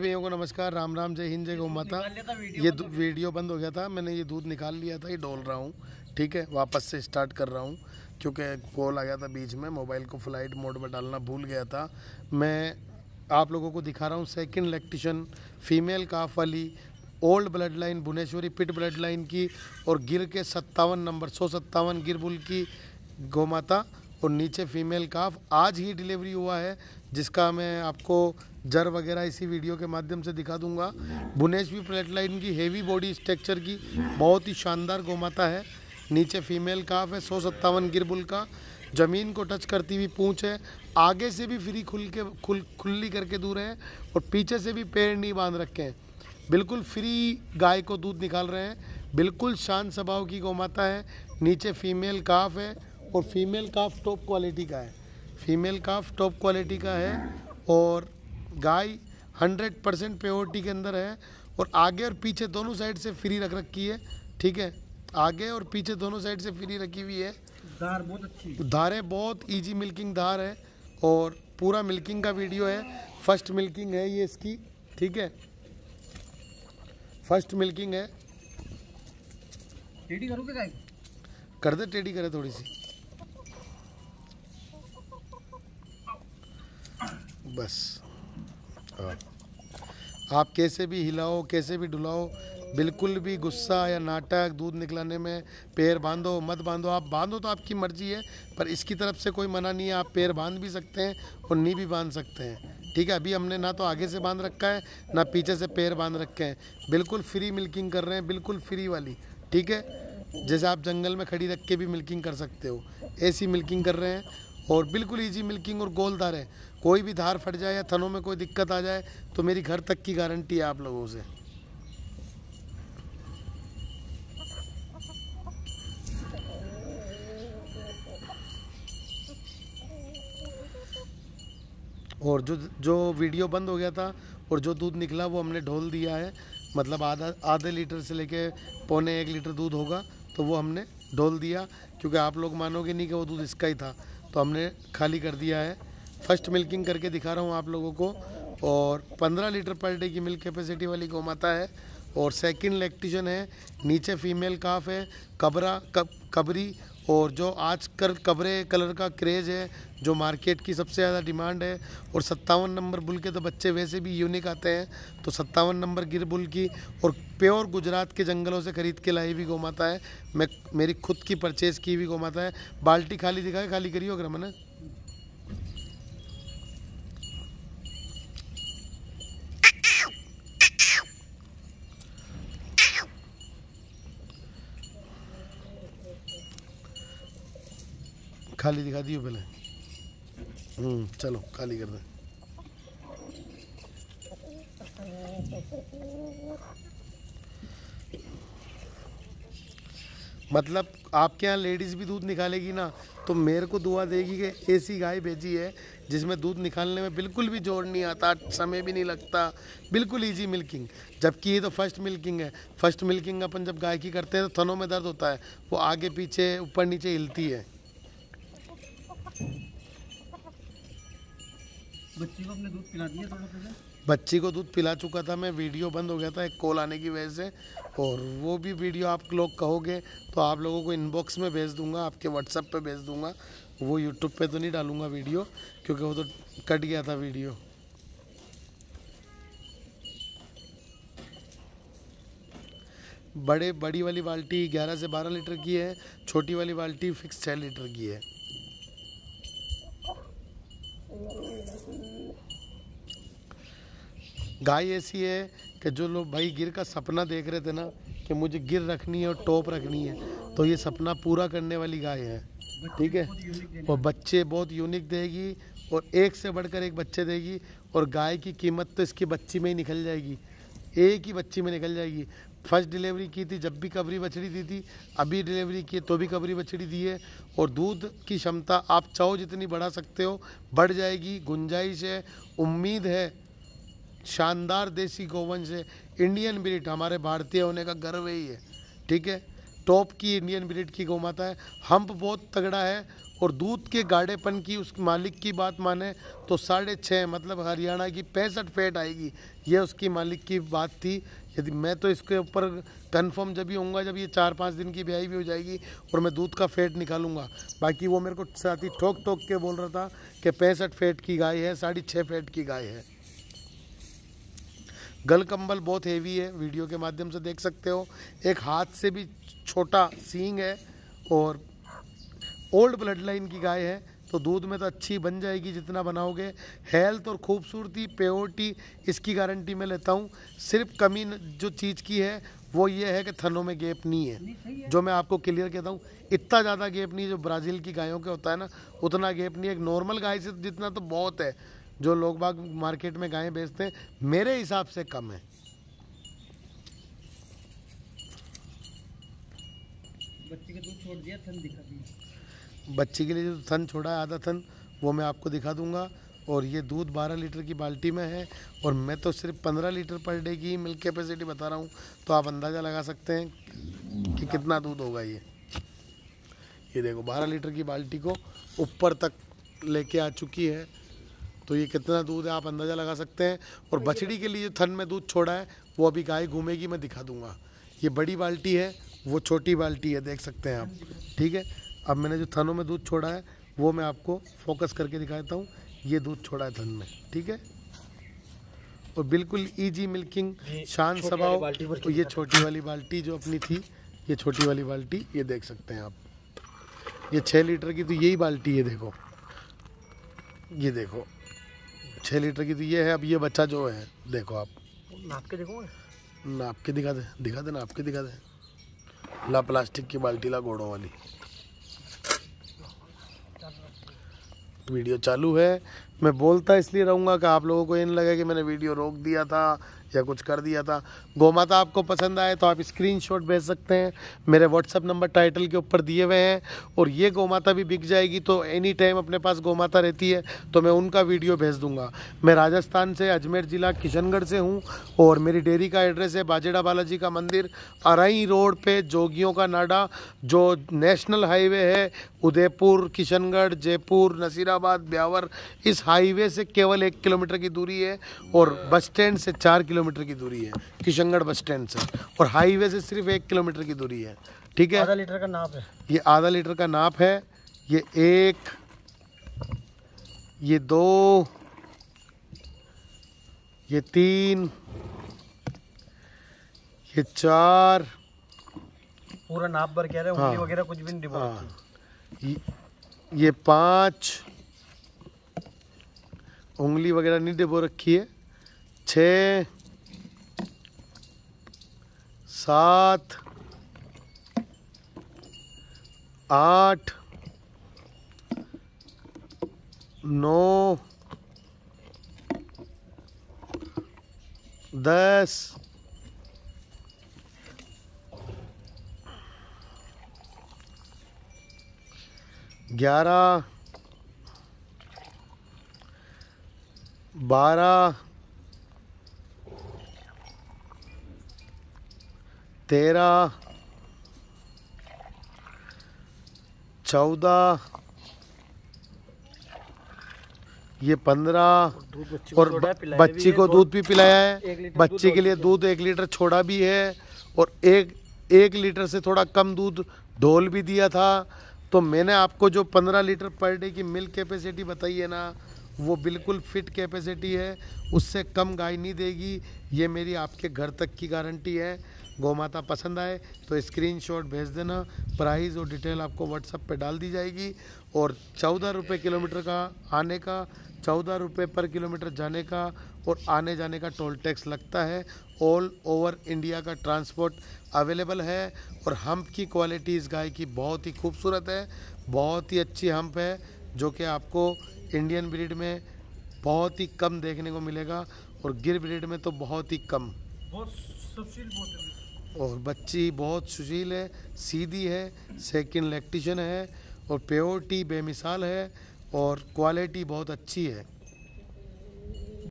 भैया को नमस्कार राम राम जय हिंद जय गौ माता ये वीडियो बंद हो गया था मैंने ये दूध निकाल लिया था ये डोल रहा हूँ ठीक है वापस से स्टार्ट कर रहा हूँ क्योंकि कॉल आ गया था बीच में मोबाइल को फ्लाइट मोड में डालना भूल गया था मैं आप लोगों को दिखा रहा हूँ सेकंड इलेक्ट्रिशन फीमेल काफ वाली ओल्ड ब्लड लाइन भुवनेश्वरी पिट ब्लड लाइन की और गिर के सत्तावन नंबर सौ सत्तावन गिर बुल की गौ माता और नीचे फीमेल काफ आज ही डिलीवरी हुआ है जिसका मैं आपको जर वगैरह इसी वीडियो के माध्यम से दिखा दूंगा भुनेश्वी प्लेटलाइन लाइन की हेवी बॉडी स्ट्रक्चर की बहुत ही शानदार गोमाता है नीचे फीमेल काफ है सौ सत्तावन गिरबुल का ज़मीन को टच करती हुई पूँछ है आगे से भी फ्री खुल के खुल खुली करके दूर है और पीछे से भी पेड़ नहीं बांध रखे हैं बिल्कुल फ्री गाय को दूध निकाल रहे हैं बिल्कुल शांत स्वभाव की गौमाता है नीचे फीमेल काफ है और फीमेल काफ टॉप क्वालिटी का है फीमेल काफ टॉप क्वालिटी का है और गाय 100 परसेंट प्योरिटी के अंदर है और आगे और पीछे दोनों साइड से फ्री रख रखी है ठीक है आगे और पीछे दोनों साइड से फ्री रखी हुई है धार बहुत अच्छी धारें बहुत ईजी मिल्किंग धार है और पूरा मिल्किंग का वीडियो है फर्स्ट मिल्किंग है ये इसकी ठीक है फर्स्ट मिल्किंग है टेडी करोगे गाय कर दे टेडी करे थोड़ी सी बस हाँ। आप कैसे भी हिलाओ कैसे भी डुलाओ बिल्कुल भी गुस्सा या नाटक दूध निकलाने में पैर बांधो मत बांधो आप बांधो तो आपकी मर्जी है पर इसकी तरफ से कोई मना नहीं है आप पैर बांध भी सकते हैं और नी भी बांध सकते हैं ठीक है अभी हमने ना तो आगे से बांध रखा है ना पीछे से पैर बांध रखे हैं बिल्कुल फ्री मिल्किंग कर रहे हैं बिल्कुल फ्री वाली ठीक है जैसे आप जंगल में खड़ी रख के भी मिल्किंग कर सकते हो ऐसी मिल्किंग कर रहे हैं और बिल्कुल ईजी मिल्किंग और गोल धार है कोई भी धार फट जाए या थनों में कोई दिक्कत आ जाए तो मेरी घर तक की गारंटी है आप लोगों से और जो जो वीडियो बंद हो गया था और जो दूध निकला वो हमने ढोल दिया है मतलब आधा आधे लीटर से लेके पौने एक लीटर दूध होगा तो वो हमने ढोल दिया क्योंकि आप लोग मानोगे नहीं कि वो दूध इसका ही था तो हमने खाली कर दिया है फर्स्ट मिल्किंग करके दिखा रहा हूँ आप लोगों को और 15 लीटर पर डे की मिल्क कैपेसिटी वाली गौ माता है और सेकंड लैक्टिजन है नीचे फीमेल काफ है कबरा कब कबरी और जो आज कल कवरे कलर का क्रेज़ है जो मार्केट की सबसे ज़्यादा डिमांड है और सत्तावन नंबर बुल के तो बच्चे वैसे भी यूनिक आते हैं तो सत्तावन नंबर गिर बुल की और प्योर गुजरात के जंगलों से ख़रीद के लाई हुई गौ माता है मैं मेरी खुद की परचेज़ की हुई गौ माता है बाल्टी खाली दिखाए खाली हो अगर मैंने खाली दिखा दियो पहले हम्म, चलो खाली कर दें मतलब आपके यहाँ लेडीज़ भी दूध निकालेगी ना तो मेरे को दुआ देगी कि ऐसी गाय भेजी है जिसमें दूध निकालने में बिल्कुल भी जोर नहीं आता समय भी नहीं लगता बिल्कुल इजी मिल्किंग जबकि ये तो फर्स्ट मिल्किंग है फर्स्ट मिल्किंग अपन जब गाय की करते हैं तो थनों में दर्द होता है वो आगे पीछे ऊपर नीचे हिलती है बच्ची को दूध पिला दिया बच्ची को दूध पिला चुका था मैं वीडियो बंद हो गया था एक कॉल आने की वजह से और वो भी वीडियो आप लोग कहोगे तो आप लोगों को इनबॉक्स में भेज दूंगा आपके व्हाट्सएप पे भेज दूंगा वो यूट्यूब पे तो नहीं डालूंगा वीडियो क्योंकि वो तो कट गया था वीडियो बड़े बड़ी वाली बाल्टी 11 से 12 लीटर की है छोटी वाली बाल्टी फिक्स छः लीटर की है गाय ऐसी है कि जो लोग भाई गिर का सपना देख रहे थे ना कि मुझे गिर रखनी है और टॉप रखनी है तो ये सपना पूरा करने वाली गाय है ठीक है और बच्चे बहुत यूनिक देगी और एक से बढ़कर एक बच्चे देगी और गाय की कीमत तो इसकी बच्ची में ही निकल जाएगी एक ही बच्ची में निकल जाएगी फर्स्ट डिलीवरी की थी जब भी कबरी बछड़ी दी थी अभी डिलीवरी की तो भी कबरी बछड़ी दी है और दूध की क्षमता आप चाहो जितनी बढ़ा सकते हो बढ़ जाएगी गुंजाइश है उम्मीद है शानदार देसी गोवंश है इंडियन ब्रिड हमारे भारतीय होने का गर्व ही है ठीक है टॉप की इंडियन ब्रिड की गौ माता है हम्प बहुत तगड़ा है और दूध के गाढ़ेपन की उस मालिक की बात माने तो साढ़े छः मतलब हरियाणा की पैंसठ फेट आएगी यह उसकी मालिक की बात थी यदि मैं तो इसके ऊपर कंफर्म जब भी होऊंगा जब ये चार पाँच दिन की ब्याई भी हो जाएगी और मैं दूध का फेट निकालूंगा बाकी वो मेरे को साथ ही ठोक ठोक के बोल रहा था कि पैंसठ फेट की गाय है साढ़े छः फेट की गाय है गल कंबल बहुत हेवी है वीडियो के माध्यम से देख सकते हो एक हाथ से भी छोटा सींग है और ओल्ड ब्लड लाइन की गाय है तो दूध में तो अच्छी बन जाएगी जितना बनाओगे हेल्थ और खूबसूरती प्योरिटी इसकी गारंटी मैं लेता हूँ सिर्फ कमी जो चीज़ की है वो ये है कि थनों में गैप नहीं है जो मैं आपको क्लियर कहता हूँ इतना ज़्यादा गेप नहीं जो ब्राज़ील की गायों के होता है ना उतना गेप नहीं एक नॉर्मल गाय से जितना तो बहुत है जो लोग बाग मार्केट में गायें बेचते हैं मेरे हिसाब से कम है बच्ची के लिए जो थन छोड़ा है आधा थन वो मैं आपको दिखा दूंगा और ये दूध 12 लीटर की बाल्टी में है और मैं तो सिर्फ 15 लीटर पर डे की मिल्क कैपेसिटी बता रहा हूँ तो आप अंदाज़ा लगा सकते हैं कि कितना दूध होगा ये ये देखो 12 लीटर की बाल्टी को ऊपर तक लेके आ चुकी है तो ये कितना दूध है आप अंदाज़ा लगा सकते हैं और बछड़ी के लिए जो थन में दूध छोड़ा है वो अभी गाय घूमेगी मैं दिखा दूंगा ये बड़ी बाल्टी है वो छोटी बाल्टी है देख सकते हैं आप ठीक है अब मैंने जो थनों में दूध छोड़ा है वो मैं आपको फोकस करके दिखाता हूँ ये दूध छोड़ा है थन में ठीक है और बिल्कुल ईजी मिल्किंग शान स्वभाव तो ये छोटी वाली बाल्टी जो अपनी थी ये छोटी वाली बाल्टी ये देख सकते हैं आप ये छः लीटर की तो यही बाल्टी है देखो ये देखो छः लीटर की तो ये है अब ये बच्चा जो है देखो आप नाप के देखो नाप के दिखा दे दिखा दे नाप के दिखा दे ला प्लास्टिक की बाल्टी ला घोड़ों वाली वीडियो चालू है मैं बोलता इसलिए रहूँगा कि आप लोगों को ये नहीं लगे कि मैंने वीडियो रोक दिया था या कुछ कर दिया था गोमाता आपको पसंद आए तो आप स्क्रीनशॉट भेज सकते हैं मेरे व्हाट्सअप नंबर टाइटल के ऊपर दिए हुए हैं और ये गोमाता भी बिक जाएगी तो एनी टाइम अपने पास गोमाता रहती है तो मैं उनका वीडियो भेज दूंगा मैं राजस्थान से अजमेर ज़िला किशनगढ़ से हूँ और मेरी डेयरी का एड्रेस है बाजेड़ा बालाजी का मंदिर अराई रोड पर जोगियों का नाडा जो नेशनल हाईवे है उदयपुर किशनगढ़ जयपुर नसीराबाद ब्यावर इस हाईवे से केवल एक किलोमीटर की दूरी है और बस स्टैंड से चार किलोमीटर की दूरी है किशनगढ़ बस स्टैंड से और हाईवे से सिर्फ एक किलोमीटर की दूरी है ठीक है आधा लीटर का नाप है ये आधा लीटर का नाप है ये एक ये दो ये तीन ये चार पूरा नाप भर कह रहे हैं हाँ, वगैरह कुछ भी नहीं हाँ, ये, ये पांच उंगली वगैरह नहीं डिबो रखी है छ सात आठ नौ दस ग्यारह बारह तेरह चौदह ये पंद्रह और बच्ची को दूध भी पिलाया है बच्चे के लिए दूध एक लीटर छोड़ा भी है और एक एक लीटर से थोड़ा कम दूध ढोल भी दिया था तो मैंने आपको जो पंद्रह लीटर पर डे की मिल्क कैपेसिटी बताई है ना वो बिल्कुल फिट कैपेसिटी है उससे कम गाय नहीं देगी ये मेरी आपके घर तक की गारंटी है गौ माता पसंद आए तो स्क्रीनशॉट भेज देना प्राइस और डिटेल आपको व्हाट्सअप पे डाल दी जाएगी और चौदह रुपये किलोमीटर का आने का चौदह रुपये पर किलोमीटर जाने का और आने जाने का टोल टैक्स लगता है ऑल ओवर इंडिया का ट्रांसपोर्ट अवेलेबल है और हम्प की क्वालिटी इस गाय की बहुत ही खूबसूरत है बहुत ही अच्छी हम्प है जो कि आपको इंडियन ब्रीड में बहुत ही कम देखने को मिलेगा और गिर ब्रीड में तो बहुत ही कम बहुत सुशील बहुत और बच्ची बहुत सुशील है सीधी है सेकंड लैक्टिशन है और प्योरिटी बेमिसाल है और क्वालिटी बहुत अच्छी है